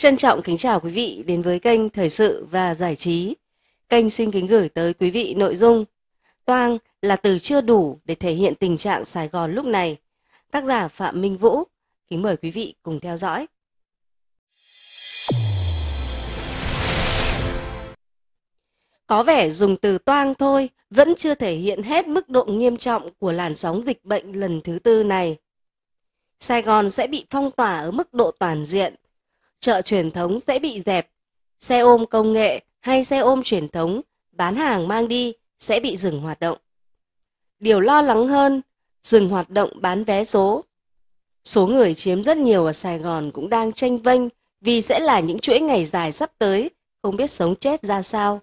Trân trọng kính chào quý vị đến với kênh Thời sự và Giải trí. Kênh xin kính gửi tới quý vị nội dung Toang là từ chưa đủ để thể hiện tình trạng Sài Gòn lúc này. Tác giả Phạm Minh Vũ, kính mời quý vị cùng theo dõi. Có vẻ dùng từ toang thôi vẫn chưa thể hiện hết mức độ nghiêm trọng của làn sóng dịch bệnh lần thứ tư này. Sài Gòn sẽ bị phong tỏa ở mức độ toàn diện, chợ truyền thống sẽ bị dẹp, xe ôm công nghệ hay xe ôm truyền thống bán hàng mang đi sẽ bị dừng hoạt động. Điều lo lắng hơn, dừng hoạt động bán vé số. Số người chiếm rất nhiều ở Sài Gòn cũng đang tranh vênh vì sẽ là những chuỗi ngày dài sắp tới, không biết sống chết ra sao.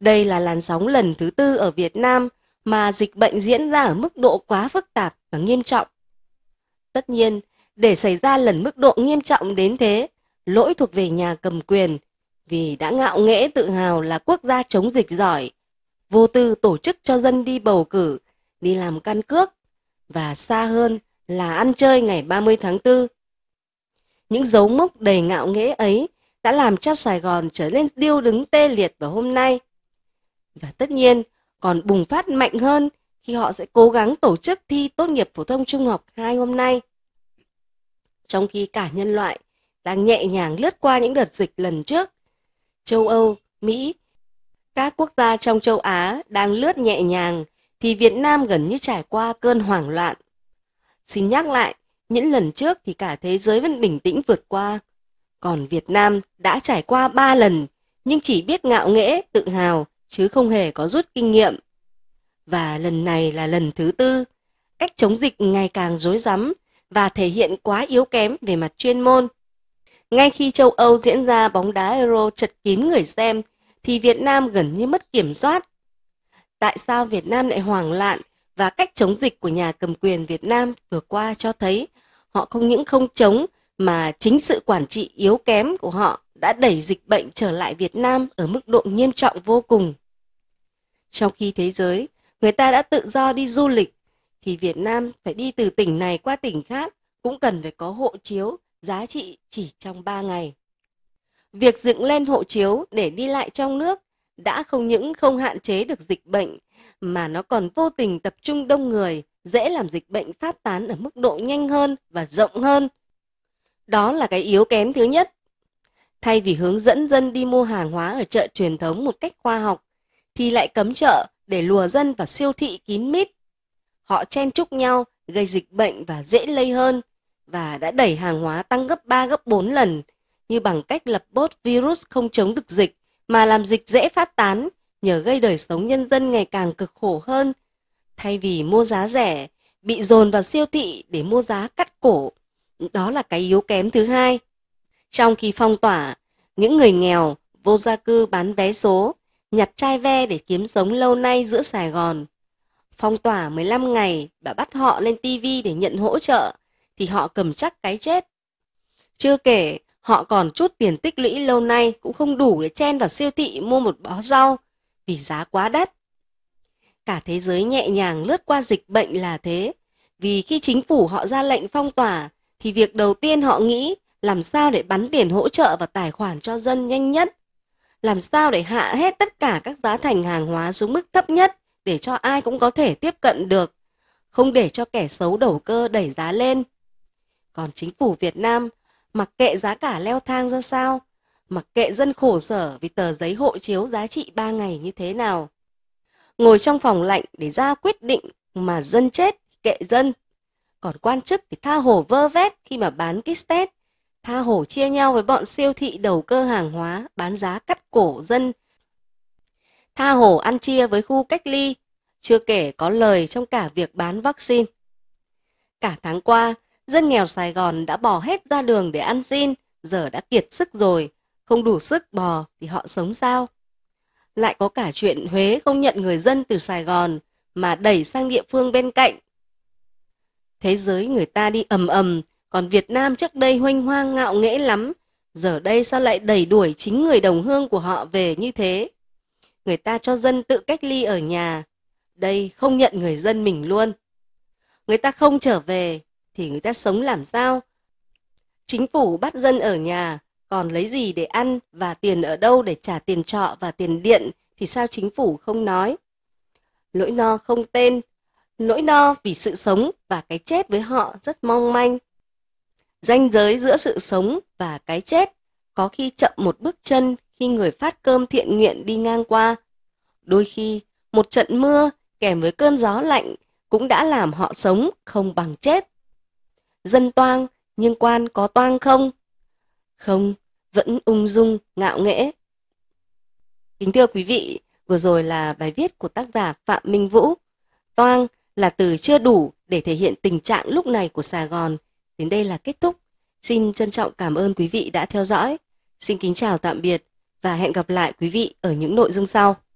Đây là làn sóng lần thứ tư ở Việt Nam mà dịch bệnh diễn ra ở mức độ quá phức tạp và nghiêm trọng. Tất nhiên, để xảy ra lần mức độ nghiêm trọng đến thế, lỗi thuộc về nhà cầm quyền, vì đã ngạo nghễ tự hào là quốc gia chống dịch giỏi, vô tư tổ chức cho dân đi bầu cử, đi làm căn cước, và xa hơn là ăn chơi ngày 30 tháng 4. Những dấu mốc đầy ngạo nghễ ấy đã làm cho Sài Gòn trở nên điêu đứng tê liệt vào hôm nay. Và tất nhiên, còn bùng phát mạnh hơn khi họ sẽ cố gắng tổ chức thi tốt nghiệp phổ thông trung học hai hôm nay trong khi cả nhân loại đang nhẹ nhàng lướt qua những đợt dịch lần trước. Châu Âu, Mỹ, các quốc gia trong châu Á đang lướt nhẹ nhàng thì Việt Nam gần như trải qua cơn hoảng loạn. Xin nhắc lại, những lần trước thì cả thế giới vẫn bình tĩnh vượt qua. Còn Việt Nam đã trải qua 3 lần, nhưng chỉ biết ngạo nghễ, tự hào, chứ không hề có rút kinh nghiệm. Và lần này là lần thứ tư, cách chống dịch ngày càng rối rắm và thể hiện quá yếu kém về mặt chuyên môn. Ngay khi châu Âu diễn ra bóng đá Euro chật kín người xem, thì Việt Nam gần như mất kiểm soát. Tại sao Việt Nam lại hoảng loạn và cách chống dịch của nhà cầm quyền Việt Nam vừa qua cho thấy họ không những không chống mà chính sự quản trị yếu kém của họ đã đẩy dịch bệnh trở lại Việt Nam ở mức độ nghiêm trọng vô cùng. Trong khi thế giới, người ta đã tự do đi du lịch, thì Việt Nam phải đi từ tỉnh này qua tỉnh khác cũng cần phải có hộ chiếu giá trị chỉ trong 3 ngày. Việc dựng lên hộ chiếu để đi lại trong nước đã không những không hạn chế được dịch bệnh mà nó còn vô tình tập trung đông người, dễ làm dịch bệnh phát tán ở mức độ nhanh hơn và rộng hơn. Đó là cái yếu kém thứ nhất. Thay vì hướng dẫn dân đi mua hàng hóa ở chợ truyền thống một cách khoa học thì lại cấm chợ để lùa dân vào siêu thị kín mít họ chen chúc nhau gây dịch bệnh và dễ lây hơn và đã đẩy hàng hóa tăng gấp 3 gấp 4 lần như bằng cách lập bốt virus không chống được dịch mà làm dịch dễ phát tán nhờ gây đời sống nhân dân ngày càng cực khổ hơn thay vì mua giá rẻ bị dồn vào siêu thị để mua giá cắt cổ đó là cái yếu kém thứ hai trong khi phong tỏa những người nghèo vô gia cư bán vé số nhặt chai ve để kiếm sống lâu nay giữa sài gòn phong tỏa 15 ngày và bắt họ lên TV để nhận hỗ trợ thì họ cầm chắc cái chết. Chưa kể, họ còn chút tiền tích lũy lâu nay cũng không đủ để chen vào siêu thị mua một bó rau vì giá quá đắt. Cả thế giới nhẹ nhàng lướt qua dịch bệnh là thế, vì khi chính phủ họ ra lệnh phong tỏa thì việc đầu tiên họ nghĩ làm sao để bắn tiền hỗ trợ vào tài khoản cho dân nhanh nhất, làm sao để hạ hết tất cả các giá thành hàng hóa xuống mức thấp nhất để cho ai cũng có thể tiếp cận được, không để cho kẻ xấu đầu cơ đẩy giá lên. Còn chính phủ Việt Nam mặc kệ giá cả leo thang ra sao, mặc kệ dân khổ sở vì tờ giấy hộ chiếu giá trị 3 ngày như thế nào. Ngồi trong phòng lạnh để ra quyết định mà dân chết, kệ dân. Còn quan chức thì tha hồ vơ vét khi mà bán kit test, tha hồ chia nhau với bọn siêu thị đầu cơ hàng hóa, bán giá cắt cổ dân, tha hồ ăn chia với khu cách ly, chưa kể có lời trong cả việc bán vaccine. Cả tháng qua, dân nghèo Sài Gòn đã bỏ hết ra đường để ăn xin, giờ đã kiệt sức rồi, không đủ sức bò thì họ sống sao? Lại có cả chuyện Huế không nhận người dân từ Sài Gòn mà đẩy sang địa phương bên cạnh. Thế giới người ta đi ầm ầm, còn Việt Nam trước đây hoanh hoang ngạo nghễ lắm, giờ đây sao lại đẩy đuổi chính người đồng hương của họ về như thế? người ta cho dân tự cách ly ở nhà. Đây không nhận người dân mình luôn. Người ta không trở về thì người ta sống làm sao? Chính phủ bắt dân ở nhà, còn lấy gì để ăn và tiền ở đâu để trả tiền trọ và tiền điện thì sao chính phủ không nói? Lỗi no không tên, nỗi no vì sự sống và cái chết với họ rất mong manh. Ranh giới giữa sự sống và cái chết có khi chậm một bước chân khi người phát cơm thiện nguyện đi ngang qua. Đôi khi, một trận mưa kèm với cơn gió lạnh cũng đã làm họ sống không bằng chết. Dân toang, nhưng quan có toang không? Không, vẫn ung dung, ngạo nghễ. Kính thưa quý vị, vừa rồi là bài viết của tác giả Phạm Minh Vũ. Toang là từ chưa đủ để thể hiện tình trạng lúc này của Sài Gòn. Đến đây là kết thúc. Xin trân trọng cảm ơn quý vị đã theo dõi. Xin kính chào tạm biệt và hẹn gặp lại quý vị ở những nội dung sau.